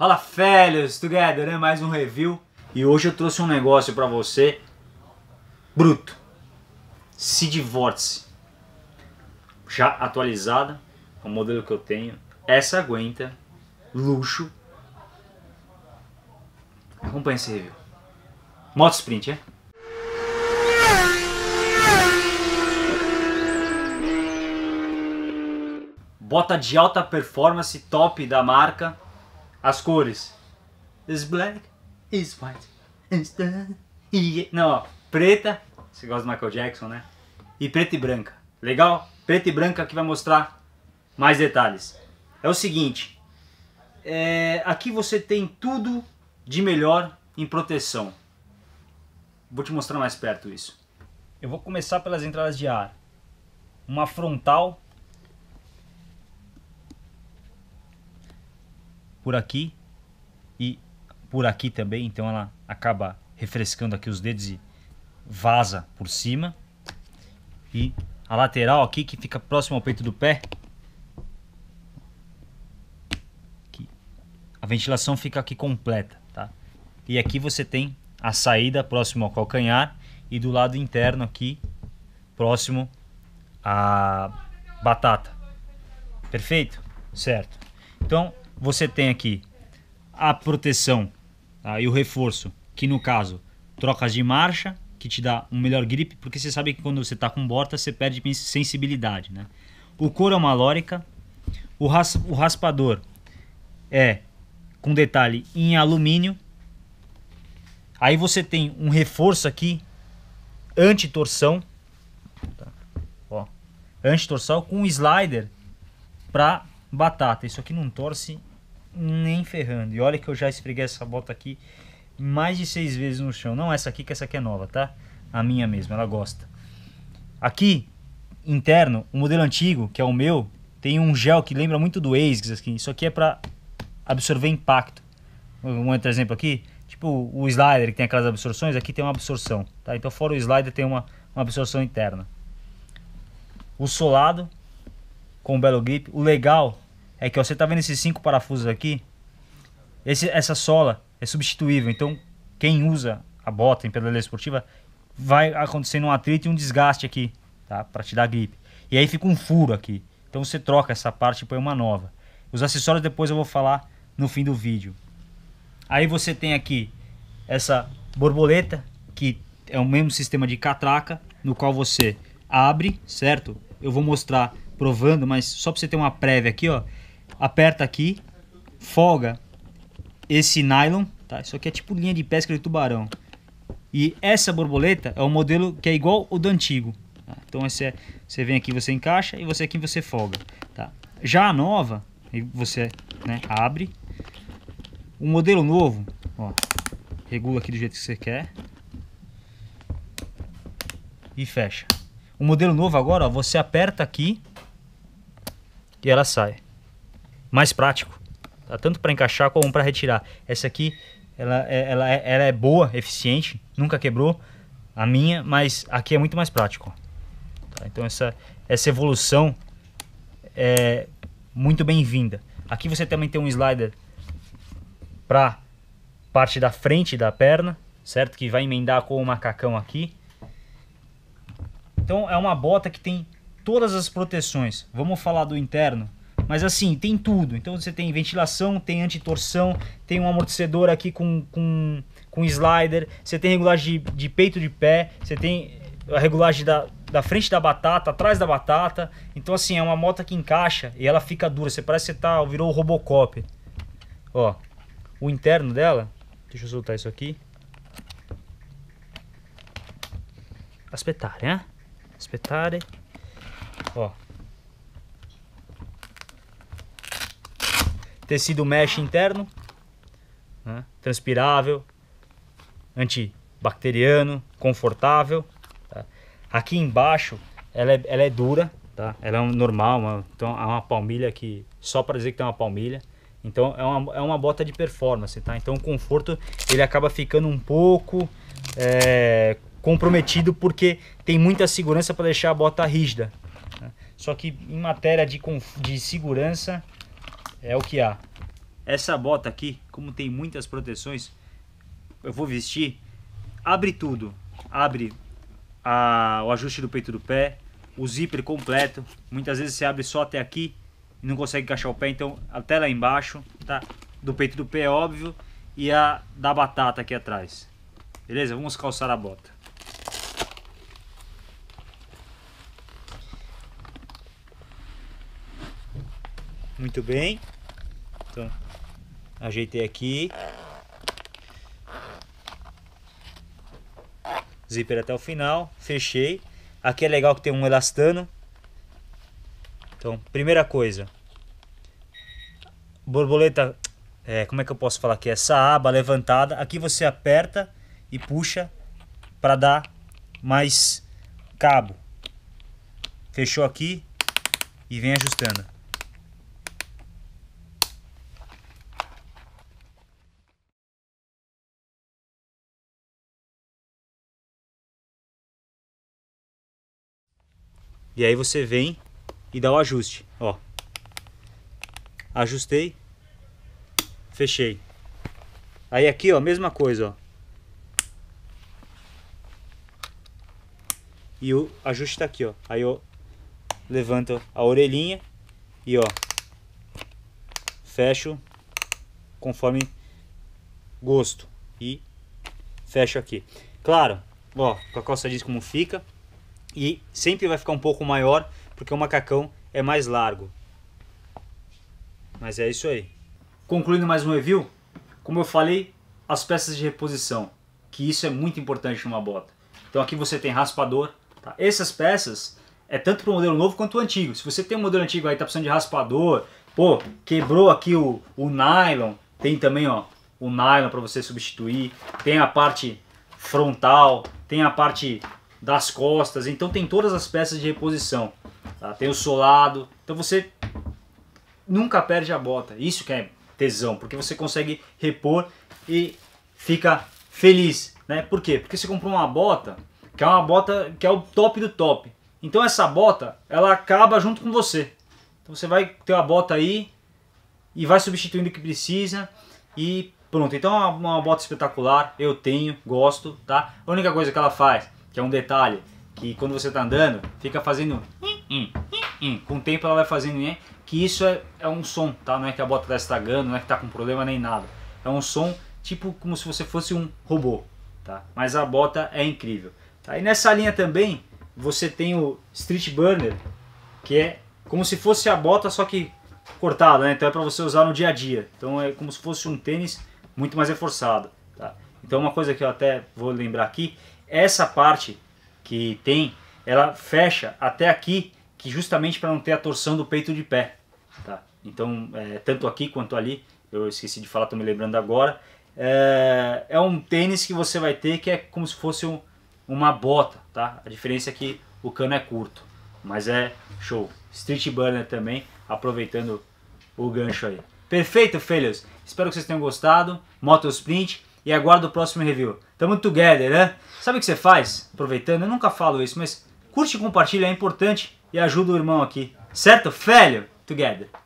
Fala fellas, together, né? Mais um review. E hoje eu trouxe um negócio para você. Bruto. Se divorce. Já atualizada. O modelo que eu tenho. Essa aguenta. Luxo. Acompanha esse review. Moto Sprint, é? Bota de alta performance top da marca as cores. Is black, is white, is done. Não, ó. Preta. Você gosta do Michael Jackson, né? E preta e branca. Legal? Preta e branca que vai mostrar mais detalhes. É o seguinte. É, aqui você tem tudo de melhor em proteção. Vou te mostrar mais perto isso. Eu vou começar pelas entradas de ar. Uma frontal por aqui e por aqui também, então ela acaba refrescando aqui os dedos e vaza por cima. E a lateral aqui que fica próximo ao peito do pé. Aqui. A ventilação fica aqui completa, tá? E aqui você tem a saída próximo ao calcanhar e do lado interno aqui próximo à batata. Perfeito? Certo. Então, você tem aqui a proteção tá? e o reforço, que no caso, trocas de marcha, que te dá um melhor grip, porque você sabe que quando você está com borta, você perde sensibilidade, né? O couro é uma lórica, o, ras o raspador é, com detalhe, em alumínio, aí você tem um reforço aqui, anti-torção, tá? ó, anti-torção com slider para batata, isso aqui não torce nem ferrando. E olha que eu já esfreguei essa bota aqui mais de seis vezes no chão. Não essa aqui, que essa aqui é nova, tá? A minha mesmo, ela gosta. Aqui, interno, o modelo antigo, que é o meu, tem um gel que lembra muito do ASICS aqui. Assim. Isso aqui é para absorver impacto. Um outro exemplo aqui, tipo o slider que tem aquelas absorções, aqui tem uma absorção, tá? Então fora o slider tem uma, uma absorção interna. O solado com o Belo Grip. O legal é que ó, você tá vendo esses cinco parafusos aqui? Esse, essa sola é substituível, então quem usa a bota em pedaleira esportiva vai acontecendo um atrito e um desgaste aqui, tá? Para te dar gripe. E aí fica um furo aqui. Então você troca essa parte e põe uma nova. Os acessórios depois eu vou falar no fim do vídeo. Aí você tem aqui essa borboleta, que é o mesmo sistema de catraca, no qual você abre, certo? Eu vou mostrar provando, mas só para você ter uma prévia aqui, ó aperta aqui, folga esse nylon, tá? Isso aqui é tipo linha de pesca de tubarão. E essa borboleta é um modelo que é igual o do antigo. Tá? Então esse é, você vem aqui, você encaixa e você aqui você folga, tá? Já a nova, você né, abre. O modelo novo, ó, regula aqui do jeito que você quer e fecha. O modelo novo agora, ó, você aperta aqui e ela sai mais prático, tá? tanto para encaixar como para retirar. Essa aqui, ela, é, ela, é, ela é boa, eficiente, nunca quebrou a minha, mas aqui é muito mais prático. Tá? Então essa, essa evolução é muito bem-vinda. Aqui você também tem um slider para parte da frente da perna, certo? Que vai emendar com o macacão aqui. Então é uma bota que tem todas as proteções. Vamos falar do interno? Mas assim, tem tudo. Então você tem ventilação, tem antitorção, tem um amortecedor aqui com, com, com slider, você tem regulagem de, de peito de pé, você tem a regulagem da, da frente da batata, atrás da batata. Então, assim, é uma moto que encaixa e ela fica dura. Você parece que você tá, virou o Robocop. Ó, o interno dela. Deixa eu soltar isso aqui. Aspetar, né? Eh? Aspetar. Ó, tecido mesh interno, né? transpirável, antibacteriano, confortável. Tá? Aqui embaixo ela é, ela é dura, tá? ela é um, normal, uma, então é uma palmilha que só para dizer que tem uma palmilha. Então é uma, é uma bota de performance, tá? Então o conforto ele acaba ficando um pouco é, comprometido porque tem muita segurança para deixar a bota rígida. Né? Só que em matéria de, de segurança é o que há. Essa bota aqui, como tem muitas proteções, eu vou vestir, abre tudo. Abre a, o ajuste do peito do pé, o zíper completo. Muitas vezes você abre só até aqui e não consegue encaixar o pé, então até lá embaixo, tá? Do peito do pé, é óbvio, e a da batata aqui atrás. Beleza? Vamos calçar a bota. Muito bem. Então, ajeitei aqui. Zíper até o final. Fechei. Aqui é legal que tem um elastano. Então, primeira coisa. Borboleta, é, como é que eu posso falar aqui? Essa aba levantada. Aqui você aperta e puxa para dar mais cabo. Fechou aqui e vem ajustando. E aí você vem e dá o ajuste, ó. Ajustei, fechei. Aí aqui, ó, mesma coisa, ó. E o ajuste tá aqui, ó. Aí eu levanto a orelhinha e, ó, fecho conforme gosto e fecho aqui. Claro, ó, com a calça diz como fica e sempre vai ficar um pouco maior porque o macacão é mais largo. Mas é isso aí. Concluindo mais um review, como eu falei, as peças de reposição, que isso é muito importante numa bota. Então aqui você tem raspador, tá? essas peças é tanto para o modelo novo quanto o antigo. Se você tem um modelo antigo aí tá precisando de raspador, pô, quebrou aqui o, o nylon, tem também ó, o nylon para você substituir, tem a parte frontal, tem a parte das costas. Então tem todas as peças de reposição. Tá? Tem o solado. Então você nunca perde a bota. Isso que é tesão, porque você consegue repor e fica feliz. Né? Por quê? Porque você comprou uma bota que é uma bota que é o top do top. Então essa bota, ela acaba junto com você. Então você vai ter a bota aí e vai substituindo o que precisa e pronto. Então é uma, uma bota espetacular, eu tenho, gosto, tá? A única coisa que ela faz que é um detalhe que quando você está andando, fica fazendo hum, hum, hum, com o tempo ela vai fazendo que isso é, é um som, tá? Não é que a bota está estragando, não é que está com problema nem nada. É um som tipo como se você fosse um robô, tá? Mas a bota é incrível. Tá? E nessa linha também você tem o Street Burner, que é como se fosse a bota só que cortada, né? Então é para você usar no dia a dia. Então é como se fosse um tênis muito mais reforçado, tá? Então uma coisa que eu até vou lembrar aqui essa parte que tem, ela fecha até aqui, que justamente para não ter a torção do peito de pé. Tá? Então, é, tanto aqui quanto ali, eu esqueci de falar, estou me lembrando agora. É, é, um tênis que você vai ter que é como se fosse um, uma bota, tá? A diferença é que o cano é curto, mas é show. Street Burner também, aproveitando o gancho aí. Perfeito, filhos! Espero que vocês tenham gostado. Moto Sprint, e aguardo o próximo review. Tamo together, né? Sabe o que você faz? Aproveitando, eu nunca falo isso, mas curte e compartilha, é importante e ajuda o irmão aqui. Certo, velho? Together.